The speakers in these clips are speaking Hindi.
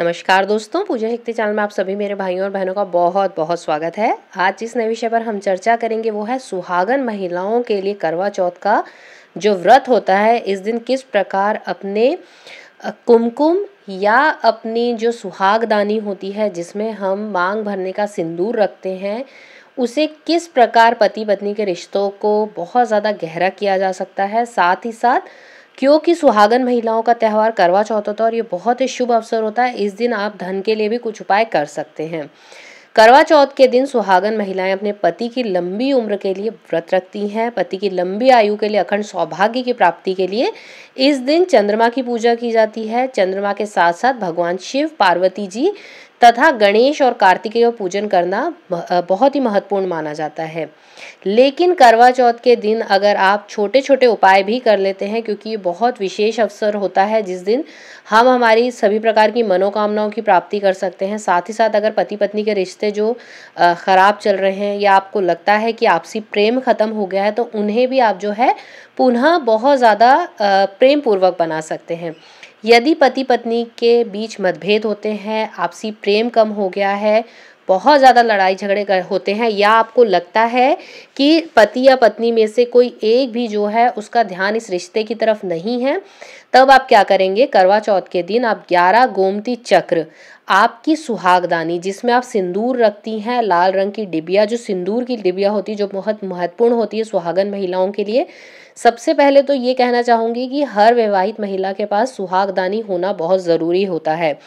नमस्कार दोस्तों पूजा शक्ति चैनल में आप सभी मेरे भाइयों और बहनों का बहुत बहुत स्वागत है आज जिस नए विषय पर हम चर्चा करेंगे वो है सुहागन महिलाओं के लिए करवा चौथ का जो व्रत होता है इस दिन किस प्रकार अपने कुमकुम या अपनी जो सुहागदानी होती है जिसमें हम मांग भरने का सिंदूर रखते हैं उसे किस प्रकार पति पत्नी के रिश्तों को बहुत ज़्यादा गहरा किया जा सकता है साथ ही साथ क्योंकि सुहागन महिलाओं का त्यौहार करवा चौथ होता है और ये बहुत ही शुभ अवसर होता है इस दिन आप धन के लिए भी कुछ उपाय कर सकते हैं करवा चौथ के दिन सुहागन महिलाएं अपने पति की लंबी उम्र के लिए व्रत रखती हैं पति की लंबी आयु के लिए अखंड सौभाग्य की प्राप्ति के लिए इस दिन चंद्रमा की पूजा की जाती है चंद्रमा के साथ साथ भगवान शिव पार्वती जी तथा गणेश और कार्तिकेय का पूजन करना बहुत ही महत्वपूर्ण माना जाता है लेकिन करवा चौथ के दिन अगर आप छोटे छोटे उपाय भी कर लेते हैं क्योंकि ये बहुत विशेष अवसर होता है जिस दिन हम हमारी सभी प्रकार की मनोकामनाओं की प्राप्ति कर सकते हैं साथ ही साथ अगर पति पत्नी के रिश्ते जो ख़राब चल रहे हैं या आपको लगता है कि आपसी प्रेम ख़त्म हो गया है तो उन्हें भी आप जो है पुनः बहुत ज़्यादा प्रेम पूर्वक बना सकते हैं यदि पति पत्नी के बीच मतभेद होते हैं आपसी प्रेम कम हो गया है बहुत ज़्यादा लड़ाई झगड़े होते हैं या आपको लगता है कि पति या पत्नी में से कोई एक भी जो है उसका ध्यान इस रिश्ते की तरफ नहीं है तब आप क्या करेंगे करवा चौथ के दिन आप ग्यारह गोमती चक्र आपकी सुहागदानी जिसमें आप सिंदूर रखती हैं लाल रंग की डिबिया जो सिंदूर की डिबिया होती है जो बहुत महत्वपूर्ण होती है सुहागन महिलाओं के लिए सबसे पहले तो ये कहना चाहूँगी कि हर विवाहित महिला के पास सुहागदानी होना बहुत ज़रूरी होता है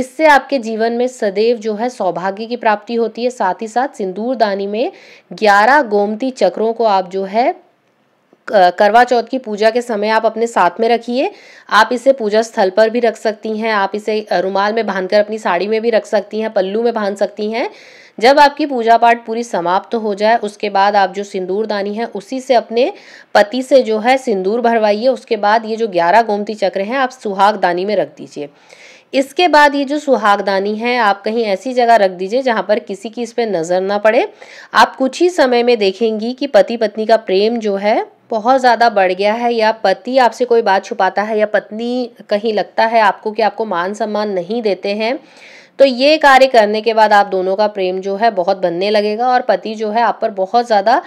इससे आपके जीवन में सदैव जो है सौभाग्य की प्राप्ति होती है साथ ही साथ सिंदूरदानी में ग्यारह गोमती चक्रों को आप जो है करवा चौथ की पूजा के समय आप अपने साथ में रखिए आप इसे पूजा स्थल पर भी रख सकती हैं आप इसे रुमाल में बांधकर अपनी साड़ी में भी रख सकती हैं पल्लू में बांध सकती हैं जब आपकी पूजा पाठ पूरी समाप्त तो हो जाए उसके बाद आप जो सिंदूर दानी है उसी से अपने पति से जो है सिंदूर भरवाइए उसके बाद ये जो ग्यारह गोमती चक्र हैं आप सुहाग दानी में रख दीजिए इसके बाद ये जो सुहागदानी है आप कहीं ऐसी जगह रख दीजिए जहाँ पर किसी की इस पर नज़र ना पड़े आप कुछ ही समय में देखेंगी कि पति पत्नी का प्रेम जो है बहुत ज़्यादा बढ़ गया है या पति आपसे कोई बात छुपाता है या पत्नी कहीं लगता है आपको कि आपको मान सम्मान नहीं देते हैं तो ये कार्य करने के बाद आप दोनों का प्रेम जो है बहुत बनने लगेगा और पति जो है आप पर बहुत ज़्यादा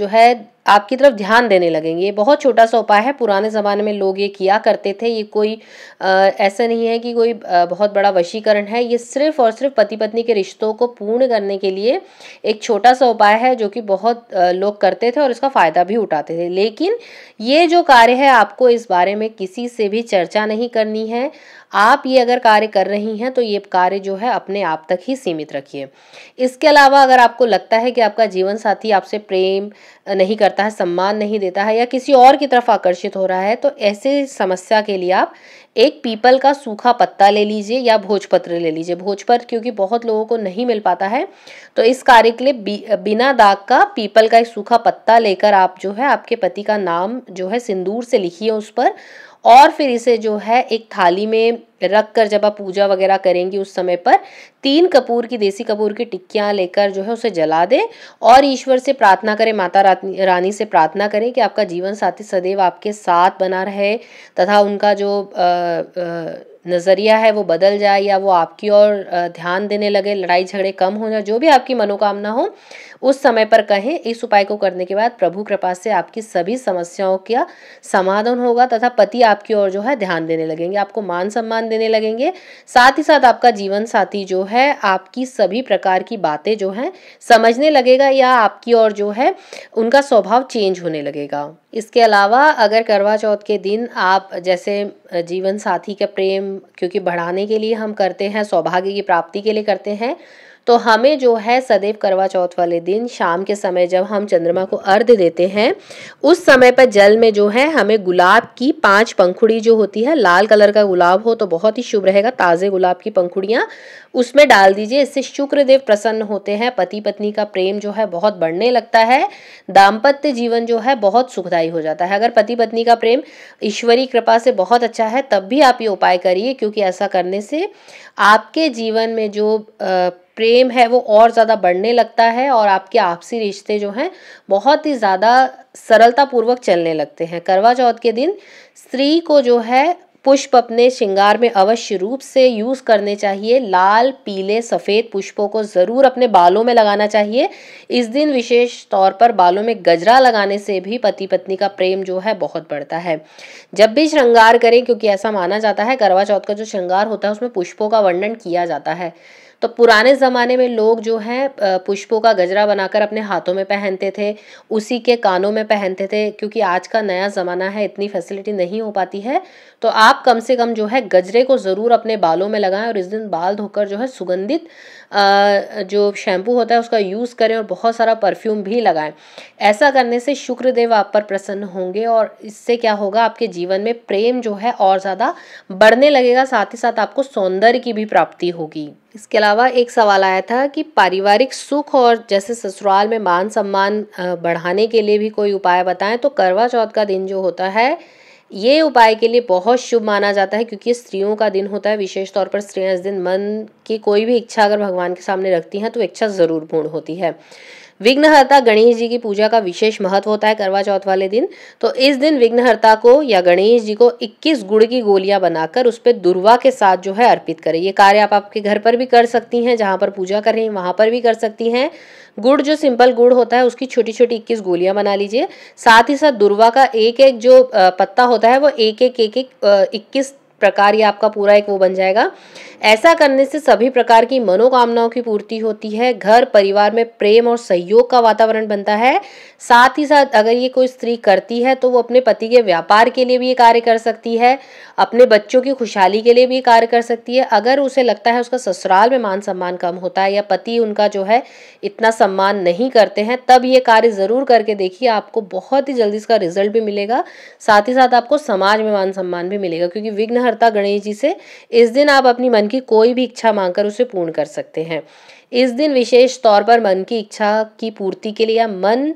जो है आपकी तरफ ध्यान देने लगेंगे ये बहुत छोटा सा उपाय है पुराने ज़माने में लोग ये किया करते थे ये कोई आ, ऐसा नहीं है कि कोई आ, बहुत बड़ा वशीकरण है ये सिर्फ और सिर्फ पति पत्नी के रिश्तों को पूर्ण करने के लिए एक छोटा सा उपाय है जो कि बहुत आ, लोग करते थे और इसका फ़ायदा भी उठाते थे लेकिन ये जो कार्य है आपको इस बारे में किसी से भी चर्चा नहीं करनी है आप ये अगर कार्य कर रही हैं तो ये कार्य जो है अपने आप तक ही सीमित रखिए इसके अलावा अगर आपको लगता है कि आपका जीवन साथी आपसे प्रेम नहीं कर करता है सम्मान नहीं देता है या किसी और की तरफ आकर्षित हो रहा है तो ऐसे समस्या के लिए आप एक पीपल का सूखा पत्ता ले लीजिए या भोजपत्र ले लीजिए भोजपत्र क्योंकि बहुत लोगों को नहीं मिल पाता है तो इस कार्य के लिए बिना दाग का पीपल का एक सूखा पत्ता लेकर आप जो है आपके पति का नाम जो है सिंदूर से लिखिए उस पर और फिर इसे जो है एक थाली में रख कर जब आप पूजा वगैरह करेंगी उस समय पर तीन कपूर की देसी कपूर की टिक्कियाँ लेकर जो है उसे जला दें और ईश्वर से प्रार्थना करें माता रानी से प्रार्थना करें कि आपका जीवन साथी सदैव आपके साथ बना रहे तथा उनका जो आ, आ, नज़रिया है वो बदल जाए या वो आपकी ओर ध्यान देने लगे लड़ाई झगड़े कम हो जाए जो भी आपकी मनोकामना हो उस समय पर कहें इस उपाय को करने के बाद प्रभु कृपा से आपकी सभी समस्याओं का समाधान होगा तथा पति आपकी ओर जो है ध्यान देने लगेंगे आपको मान सम्मान देने लगेंगे साथ ही साथ आपका जीवन साथी जो है आपकी सभी प्रकार की बातें जो हैं समझने लगेगा या आपकी ओर जो है उनका स्वभाव चेंज होने लगेगा इसके अलावा अगर करवा चौथ के दिन आप जैसे जीवन साथी का प्रेम क्योंकि बढ़ाने के लिए हम करते हैं सौभाग्य की प्राप्ति के लिए करते हैं तो हमें जो है सदैव करवा चौथ वाले दिन शाम के समय जब हम चंद्रमा को अर्ध देते हैं उस समय पर जल में जो है हमें गुलाब की पांच पंखुड़ी जो होती है लाल कलर का गुलाब हो तो बहुत ही शुभ रहेगा ताज़े गुलाब की पंखुड़ियाँ उसमें डाल दीजिए इससे शुक्रदेव प्रसन्न होते हैं पति पत्नी का प्रेम जो है बहुत बढ़ने लगता है दाम्पत्य जीवन जो है बहुत सुखदायी हो जाता है अगर पति पत्नी का प्रेम ईश्वरी कृपा से बहुत अच्छा है तब भी आप ये उपाय करिए क्योंकि ऐसा करने से आपके जीवन में जो आ, प्रेम है वो और ज़्यादा बढ़ने लगता है और आपके आपसी रिश्ते जो हैं बहुत ही ज़्यादा सरलतापूर्वक चलने लगते हैं करवा चौथ के दिन स्त्री को जो है पुष्प अपने श्रृंगार में अवश्य रूप से यूज़ करने चाहिए लाल पीले सफ़ेद पुष्पों को ज़रूर अपने बालों में लगाना चाहिए इस दिन विशेष तौर पर बालों में गजरा लगाने से भी पति पत्नी का प्रेम जो है बहुत बढ़ता है जब भी श्रृंगार करें क्योंकि ऐसा माना जाता है करवा चौथ का जो श्रृंगार होता है उसमें पुष्पों का वर्णन किया जाता है तो पुराने ज़माने में लोग जो हैं पुष्पों का गजरा बनाकर अपने हाथों में पहनते थे उसी के कानों में पहनते थे क्योंकि आज का नया ज़माना है इतनी फैसिलिटी नहीं हो पाती है तो आप कम से कम जो है गजरे को ज़रूर अपने बालों में लगाएं और इस दिन बाल धोकर जो है सुगंधित जो शैम्पू होता है उसका यूज़ करें और बहुत सारा परफ्यूम भी लगाएं ऐसा करने से शुक्रदेव आप पर प्रसन्न होंगे और इससे क्या होगा आपके जीवन में प्रेम जो है और ज़्यादा बढ़ने लगेगा साथ ही साथ आपको सौंदर्य की भी प्राप्ति होगी इसके अलावा एक सवाल आया था कि पारिवारिक सुख और जैसे ससुराल में मान सम्मान बढ़ाने के लिए भी कोई उपाय बताएं तो करवा चौथ का दिन जो होता है ये उपाय के लिए बहुत शुभ माना जाता है क्योंकि स्त्रियों का दिन होता है विशेष तौर पर स्त्रियां इस दिन मन की कोई भी इच्छा अगर भगवान के सामने रखती हैं तो इच्छा ज़रूर पूर्ण होती है विघ्नहर्ता गणेश जी की पूजा का विशेष महत्व होता है करवा चौथ वाले दिन तो इस दिन विघ्नहर्ता को या गणेश जी को 21 गुड़ की गोलियां बनाकर उस पर दुर्वा के साथ जो है अर्पित करें ये कार्य आप आपके घर पर भी कर सकती हैं जहाँ पर पूजा कर रही हैं वहाँ पर भी कर सकती हैं गुड़ जो सिंपल गुड़ होता है उसकी छोटी छोटी इक्कीस गोलियां बना लीजिए साथ ही साथ दुर्वा का एक एक जो पत्ता होता है वो एक एक एक इक्कीस प्रकार ये आपका पूरा एक वो बन जाएगा ऐसा करने से सभी प्रकार की मनोकामनाओं की पूर्ति होती है घर परिवार में प्रेम और सहयोग का वातावरण बनता है साथ ही साथ अगर ये कोई स्त्री करती है तो वो अपने पति के व्यापार के लिए भी ये कार्य कर सकती है अपने बच्चों की खुशहाली के लिए भी कार्य कर सकती है अगर उसे लगता है उसका ससुराल में मान सम्मान कम होता है या पति उनका जो है इतना सम्मान नहीं करते हैं तब ये कार्य ज़रूर करके देखिए आपको बहुत ही जल्दी इसका रिजल्ट भी मिलेगा साथ ही साथ आपको समाज में मान सम्मान भी मिलेगा क्योंकि विघ्नहर्ता गणेश जी से इस दिन आप अपनी मन उनकी कोई भी इच्छा मांगकर उसे पूर्ण कर सकते हैं इस दिन विशेष तौर पर मन की इच्छा की पूर्ति के लिए या मन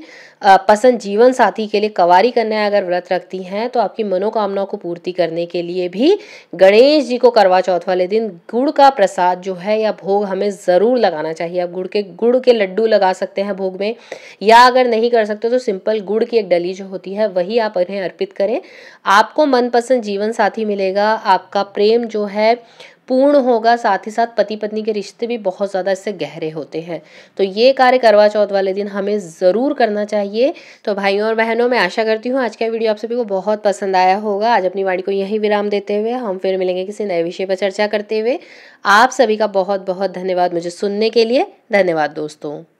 पसंद जीवन साथी के लिए कवारी कन्या अगर व्रत रखती हैं तो आपकी मनोकामनाओं को पूर्ति करने के लिए भी गणेश जी को करवा चौथ वाले दिन गुड़ का प्रसाद जो है या भोग हमें ज़रूर लगाना चाहिए आप गुड़ के गुड़ के लड्डू लगा सकते हैं भोग में या अगर नहीं कर सकते तो सिंपल गुड़ की एक डली जो होती है वही आप इन्हें अर्पित करें आपको मनपसंद जीवन साथी मिलेगा आपका प्रेम जो है पूर्ण होगा साथ ही साथ पति पत्नी के रिश्ते भी बहुत ज़्यादा इससे गहरे होते हैं तो ये कार्य करवा चौथ वाले दिन हमें ज़रूर करना चाहिए तो भाइयों और बहनों मैं आशा करती हूँ आज का वीडियो आप सभी को बहुत पसंद आया होगा आज अपनी वाणी को यहीं विराम देते हुए हम फिर मिलेंगे किसी नए विषय पर चर्चा करते हुए आप सभी का बहुत बहुत धन्यवाद मुझे सुनने के लिए धन्यवाद दोस्तों